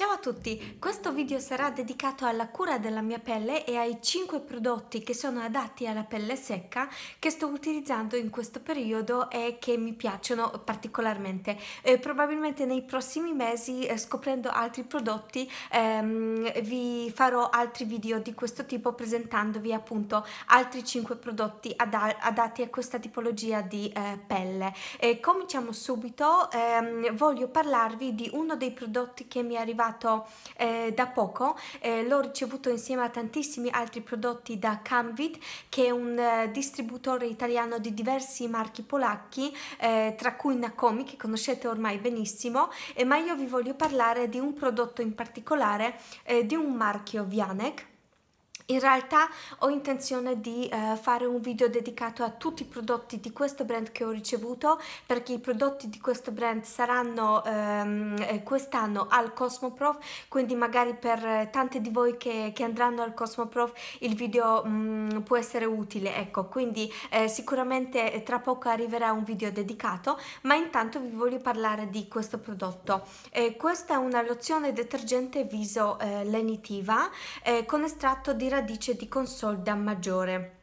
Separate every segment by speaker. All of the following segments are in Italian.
Speaker 1: Ciao a tutti, questo video sarà dedicato alla cura della mia pelle e ai 5 prodotti che sono adatti alla pelle secca che sto utilizzando in questo periodo e che mi piacciono particolarmente. Eh, probabilmente nei prossimi mesi, eh, scoprendo altri prodotti, ehm, vi farò altri video di questo tipo presentandovi appunto altri 5 prodotti adatti a questa tipologia di eh, pelle. cominciamo subito, ehm, voglio parlarvi di uno dei prodotti che mi è arrivato utilizzato eh, da poco, eh, l'ho ricevuto insieme a tantissimi altri prodotti da Camvit che è un eh, distributore italiano di diversi marchi polacchi eh, tra cui Nakomi che conoscete ormai benissimo eh, ma io vi voglio parlare di un prodotto in particolare eh, di un marchio Vianek in realtà ho intenzione di eh, fare un video dedicato a tutti i prodotti di questo brand che ho ricevuto perché i prodotti di questo brand saranno ehm, eh, quest'anno al Cosmoprof quindi magari per tante di voi che, che andranno al Cosmoprof il video mh, mm, può essere utile ecco quindi eh, sicuramente eh, tra poco arriverà un video dedicato ma intanto vi voglio parlare di questo prodotto eh, questa è una lozione detergente viso eh, lenitiva con estratto di radice di da maggiore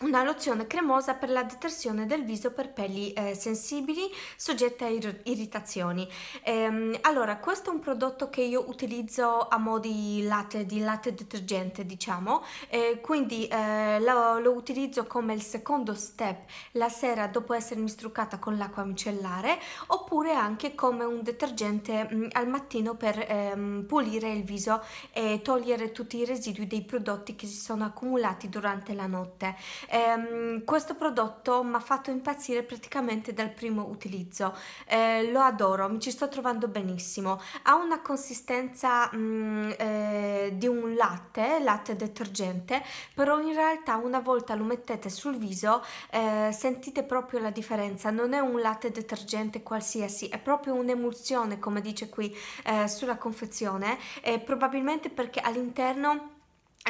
Speaker 1: una lozione cremosa per la detersione del viso per pelli eh, sensibili soggette a ir irritazioni. Ehm, allora, questo è un prodotto che io utilizzo a mo' di latte, di latte detergente, diciamo, eh, quindi eh, lo, lo, utilizzo come il secondo step la sera dopo essermi struccata con l'acqua micellare, oppure anche come un detergente mh, mm, al mattino per ehm, pulire il viso e togliere tutti i residui dei prodotti che si sono accumulati durante la notte. Ehm, questo prodotto mi ha fatto impazzire praticamente dal primo utilizzo, eh, lo adoro, mi ci sto trovando benissimo, ha una consistenza mh, mm, eh, di un latte, latte detergente, però in realtà una volta lo mettete sul viso eh, sentite proprio la differenza, non è un latte detergente qualsiasi, è proprio un'emulsione come dice qui eh, sulla confezione, eh, probabilmente perché all'interno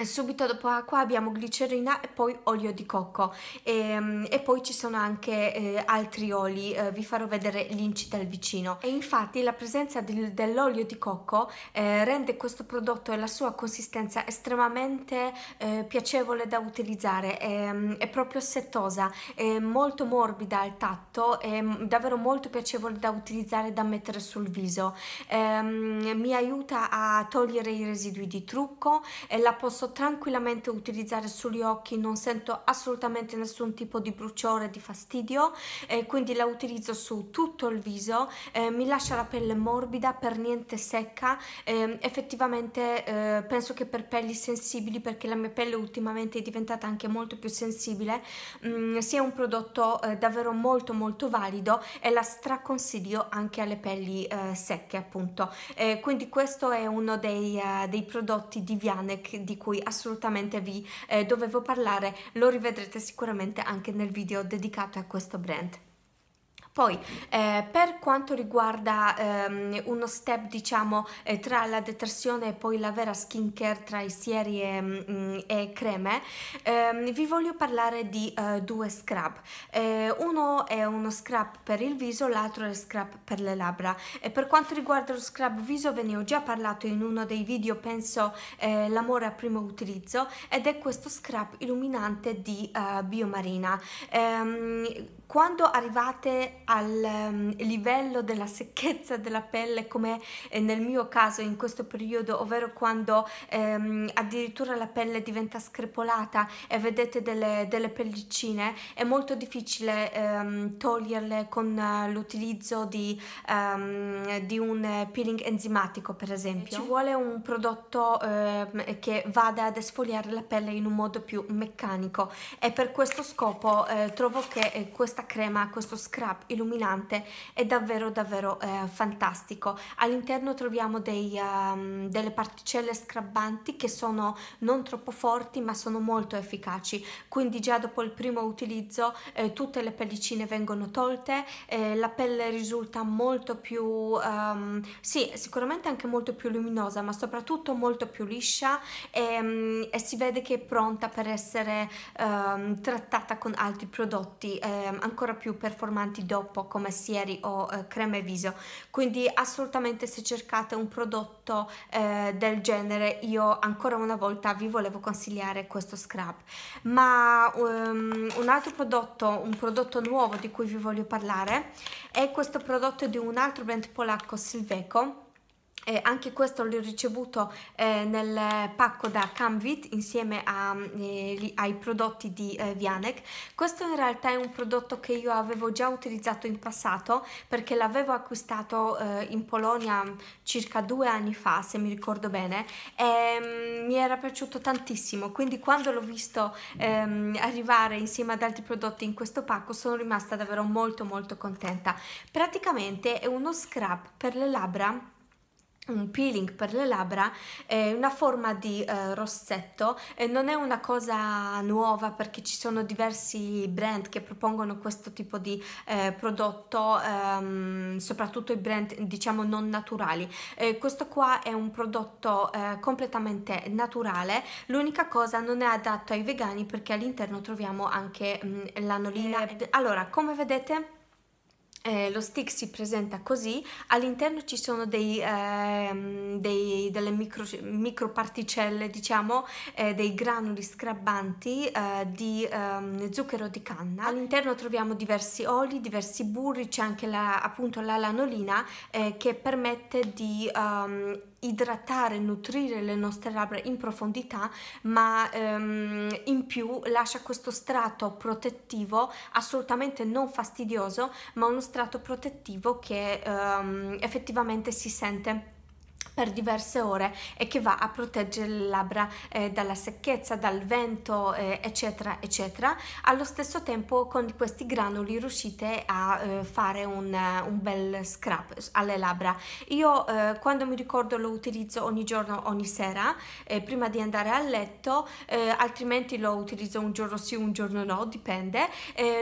Speaker 1: subito dopo acqua abbiamo glicerina e poi olio di cocco e, ehm, e poi ci sono anche eh, altri oli eh, vi farò vedere l'inci dal vicino e infatti la presenza di, dell'olio di cocco eh, rende questo prodotto e la sua consistenza estremamente eh, piacevole da utilizzare è, ehm, è, proprio settosa è molto morbida al tatto è davvero molto piacevole da utilizzare e da mettere sul viso ehm, mi aiuta a togliere i residui di trucco e la posso posso tranquillamente utilizzare sugli occhi non sento assolutamente nessun tipo di bruciore di fastidio eh, quindi la utilizzo su tutto il viso eh, mi lascia la pelle morbida per niente secca ehm, eh, effettivamente penso che per pelli sensibili perché la mia pelle ultimamente è diventata anche molto più sensibile mh, mm, sia un prodotto eh, davvero molto molto valido e la straconsiglio anche alle pelli eh, secche appunto eh, quindi questo è uno dei, dei prodotti di Vianec di cui cui assolutamente vi eh, dovevo parlare, lo rivedrete sicuramente anche nel video dedicato a questo brand. Poi eh, per quanto riguarda ehm, uno step diciamo eh, tra la detersione e poi la vera skincare tra i sieri e, mm, mm e creme, ehm, vi voglio parlare di eh, due scrub. Eh, uno è uno scrub per il viso, l'altro è scrub per le labbra. E per quanto riguarda lo scrub viso ve ne ho già parlato in uno dei video, penso eh, l'amore a primo utilizzo ed è questo scrub illuminante di eh, Biomarina. Ehm, quando arrivate al mm, livello della secchezza della pelle come eh, nel mio caso in questo periodo ovvero quando ehm, addirittura la pelle diventa screpolata e vedete delle, delle pellicine è molto difficile ehm, toglierle con eh, l'utilizzo di, ehm, di, un peeling enzimatico per esempio ci vuole un prodotto ehm, che vada ad esfoliare la pelle in un modo più meccanico e per questo scopo eh, trovo che questa crema, questo scrub illuminante è davvero davvero eh, fantastico. All'interno troviamo dei, um, delle particelle scrabbanti che sono non troppo forti ma sono molto efficaci, quindi già dopo il primo utilizzo eh, tutte le pellicine vengono tolte, eh, la pelle risulta molto più, um, sì sicuramente anche molto più luminosa ma soprattutto molto più liscia e, um, e si vede che è pronta per essere ehm, trattata con altri prodotti ancora più performanti dopo come sieri o eh, creme viso quindi assolutamente se cercate un prodotto eh, del genere io ancora una volta vi volevo consigliare questo scrub ma um, un altro prodotto un prodotto nuovo di cui vi voglio parlare è questo prodotto di un altro brand polacco Silveco eh, anche questo l'ho ricevuto eh, nel pacco da Camvit insieme a, eh, ai prodotti di eh, Vianec. Questo in realtà è un prodotto che io avevo già utilizzato in passato perché l'avevo acquistato eh, in Polonia circa due anni fa, se mi ricordo bene, e mm, mi era piaciuto tantissimo. Quindi quando l'ho visto ehm, arrivare insieme ad altri prodotti in questo pacco sono rimasta davvero molto molto contenta. Praticamente è uno scrub per le labbra un peeling per le labbra è una forma di eh, rossetto e non è una cosa nuova perché ci sono diversi brand che propongono questo tipo di eh, prodotto ehm, soprattutto i brand diciamo non naturali eh, questo qua è un prodotto eh, completamente naturale l'unica cosa non è adatto ai vegani perché all'interno troviamo anche mh, mm, l'anolina eh. allora come vedete eh, lo stick si presenta così, all'interno ci sono dei, eh, dei, delle micro, microparticelle, diciamo, eh, dei granuli scrabbanti eh, di ehm, zucchero di canna. All'interno troviamo diversi oli, diversi burri, c'è anche la, appunto la lanolina eh, che permette di um, idratare, nutrire le nostre labbra in profondità, ma ehm, in più lascia questo strato protettivo assolutamente non fastidioso, ma uno strato strato protettivo che um, effettivamente si sente per diverse ore e che va a proteggere le labbra eh, dalla secchezza, dal vento, eh, eccetera, eccetera. Allo stesso tempo con questi granuli riuscite a eh, fare un, un, bel scrap alle labbra. Io eh, quando mi ricordo lo utilizzo ogni giorno, ogni sera, eh, prima di andare a letto, eh, altrimenti lo utilizzo un giorno sì, un giorno no, dipende.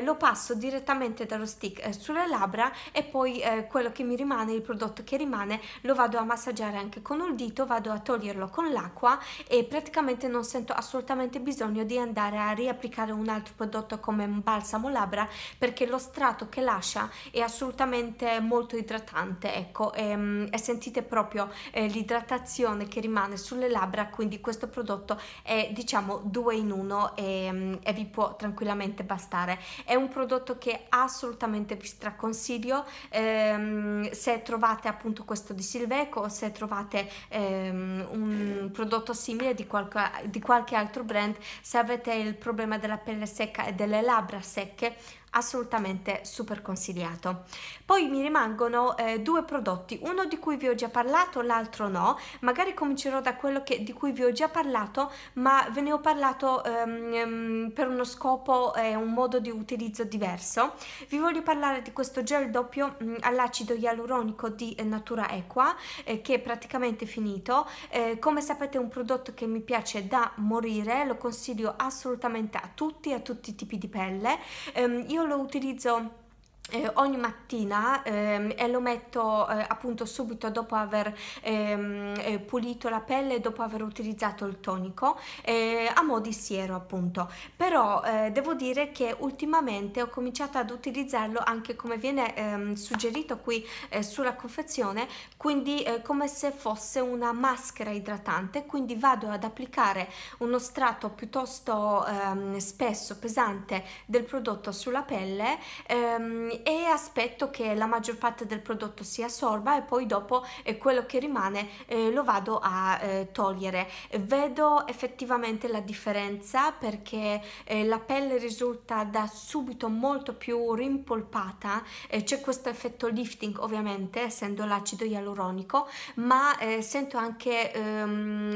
Speaker 1: lo passo direttamente dallo stick sulle labbra e poi quello che mi rimane, il prodotto che rimane, lo vado a massaggiare anche con un dito vado a toglierlo con l'acqua e praticamente non sento assolutamente bisogno di andare a riapplicare un altro prodotto come un balsamo labbra perché lo strato che lascia è assolutamente molto idratante ecco e, ehm, e sentite proprio eh, l'idratazione che rimane sulle labbra quindi questo prodotto è diciamo due in uno e, mm, e vi può tranquillamente bastare è un prodotto che assolutamente vi straconsiglio ehm, se trovate appunto questo di Silveco se trovate trovate ehm, un prodotto simile di qualche, di qualche altro brand se avete il problema della pelle secca e delle labbra secche assolutamente super consigliato. Poi mi rimangono eh, due prodotti, uno di cui vi ho già parlato, l'altro no, magari comincerò da quello che, di cui vi ho già parlato, ma ve ne ho parlato ehm, ehm per uno scopo e eh, un modo di utilizzo diverso. Vi voglio parlare di questo gel doppio mh, mm, all'acido ialuronico di eh, Natura Equa, che è praticamente finito. Eh, come sapete è un prodotto che mi piace da morire, lo consiglio assolutamente a tutti, a tutti i tipi di pelle. Ehm, io lo utilizzo eh, ogni mattina ehm, e lo metto eh, appunto subito dopo aver ehm, eh, pulito la pelle dopo aver utilizzato il tonico eh, a mo' di siero appunto però eh, devo dire che ultimamente ho cominciato ad utilizzarlo anche come viene ehm, suggerito qui eh, sulla confezione quindi come se fosse una maschera idratante quindi vado ad applicare uno strato piuttosto ehm, spesso pesante del prodotto sulla pelle ehm, e, aspetto che la maggior parte del prodotto si assorba e poi dopo eh, quello che rimane eh, lo vado a eh, togliere. Vedo effettivamente la differenza perché eh, la pelle risulta da subito molto più rimpolpata, eh, c'è questo effetto lifting ovviamente essendo l'acido ialuronico, ma eh, sento anche ehm,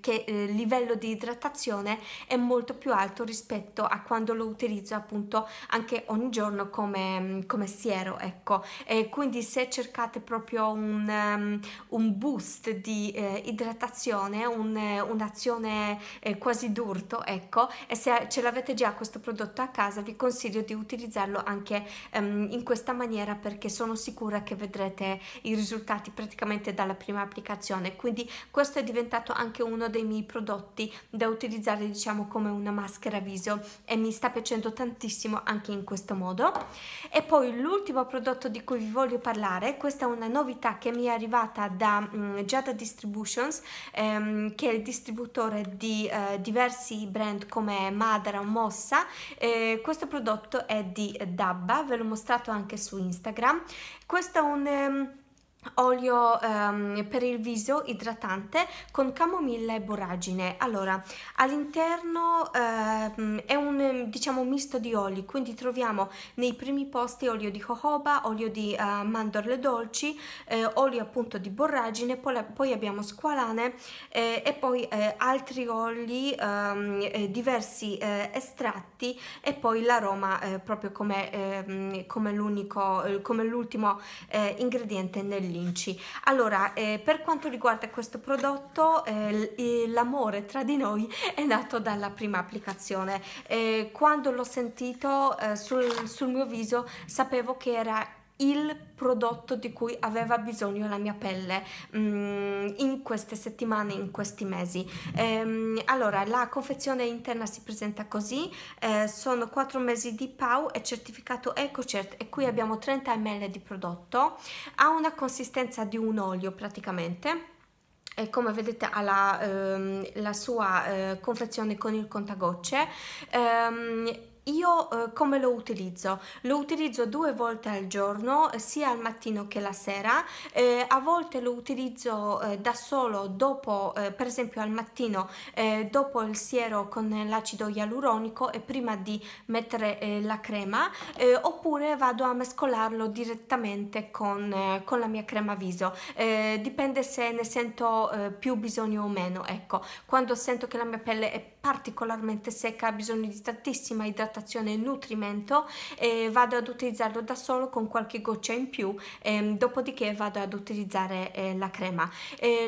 Speaker 1: che il livello di idratazione è molto più alto rispetto a quando lo utilizzo appunto anche ogni giorno come Ehm, come, siero, ecco. E quindi se cercate proprio un, um, un boost di eh, idratazione, eh, un'azione eh, quasi d'urto, ecco, e se ce l'avete già questo prodotto a casa vi consiglio di utilizzarlo anche um, in questa maniera perché sono sicura che vedrete i risultati praticamente dalla prima applicazione. Quindi questo è diventato anche uno dei miei prodotti da utilizzare diciamo come una maschera viso e mi sta piacendo tantissimo anche in questo modo e poi l'ultimo prodotto di cui vi voglio parlare, questa è una novità che mi è arrivata da um, mm, Giada Distributions, um, che è il distributore di uh, diversi brand come Madara o Mossa. Eh, questo prodotto è di Dabba, ve l'ho mostrato anche su Instagram. Questo è un... Um, olio um, per il viso idratante con camomilla e borragine allora all'interno uh, è un diciamo misto di oli quindi troviamo nei primi posti olio di jojoba olio di uh, mandorle dolci eh, olio appunto di borragine poi, poi abbiamo squalane eh, e poi eh, altri oli um, diversi eh, estratti e poi l'aroma proprio come come l'unico come l'ultimo ingrediente nel Linci. Allora, eh, per quanto riguarda questo prodotto, eh, l'amore tra di noi è nato dalla prima applicazione. Eh, quando l'ho sentito eh, sul, sul mio viso sapevo che era il prodotto di cui aveva bisogno la mia pelle mm, in queste settimane, in questi mesi. Ehm, allora, la confezione interna si presenta così, eh, sono 4 mesi di PAU, è certificato EcoCert e qui abbiamo 30 ml di prodotto, ha una consistenza di un olio praticamente. E come vedete ha la, ehm, la sua eh, confezione con il contagocce ehm, io eh, come lo utilizzo? Lo utilizzo due volte al giorno, sia al mattino che la sera, eh, a volte lo utilizzo eh, da solo dopo, eh, per esempio al mattino, eh, dopo il siero con l'acido ialuronico e prima di mettere eh, la crema, oppure vado a mescolarlo direttamente con, con la mia crema viso. dipende se ne sento più bisogno o meno, ecco. Quando sento che la mia pelle è particolarmente secca, ha bisogno di tantissima idratazione, idratazione e nutrimento e vado ad utilizzarlo da solo con qualche goccia in più ehm, dopodiché vado ad utilizzare eh, la crema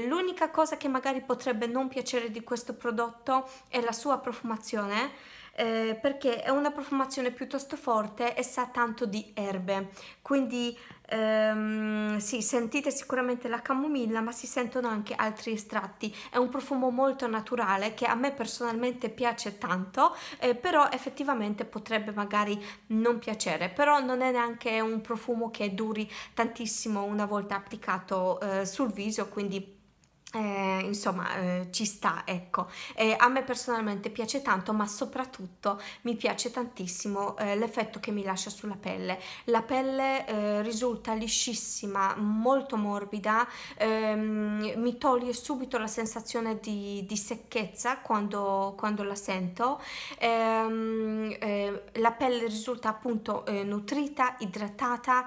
Speaker 1: l'unica cosa che magari potrebbe non piacere di questo prodotto è la sua profumazione eh, perché è una profumazione piuttosto forte e sa tanto di erbe quindi ehm, sì, sentite sicuramente la camomilla ma si sentono anche altri estratti è un profumo molto naturale che a me personalmente piace tanto eh, però effettivamente potrebbe magari non piacere però non è neanche un profumo che duri tantissimo una volta applicato eh, sul viso quindi eh, insomma eh, ci sta ecco eh, a me personalmente piace tanto ma soprattutto mi piace tantissimo eh, l'effetto che mi lascia sulla pelle la pelle eh, risulta liscissima molto morbida ehm, mi toglie subito la sensazione di, di secchezza quando, quando, la sento ehm, eh, la pelle risulta appunto nutrita idratata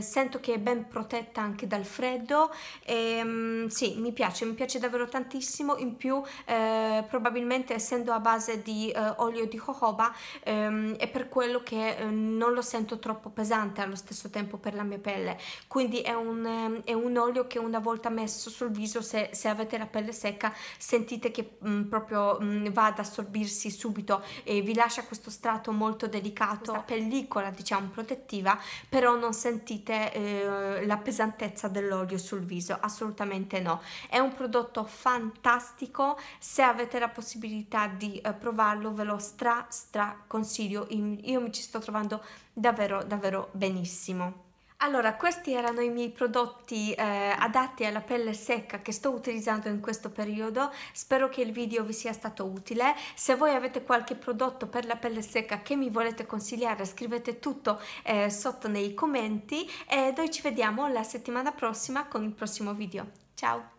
Speaker 1: sento che è ben protetta anche dal freddo ehm, sì mi piace piace, mi piace davvero tantissimo, in più eh, probabilmente essendo a base di eh, olio di jojoba ehm, è per quello che eh, non lo sento troppo pesante allo stesso tempo per la mia pelle, quindi è un, è un olio che una volta messo sul viso se, se avete la pelle secca sentite che mh, mm, proprio mh, mm, va ad assorbirsi subito e vi lascia questo strato molto delicato, questa esatto. pellicola diciamo protettiva, però non sentite eh, la pesantezza dell'olio sul viso, assolutamente no è un prodotto fantastico se avete la possibilità di eh, provarlo ve lo stra stra consiglio io mi ci sto trovando davvero davvero benissimo allora, questi erano i miei prodotti eh, adatti alla pelle secca che sto utilizzando in questo periodo. Spero che il video vi sia stato utile. Se voi avete qualche prodotto per la pelle secca che mi volete consigliare, scrivete tutto eh, sotto nei commenti e noi ci vediamo la settimana prossima con il prossimo video. Ciao!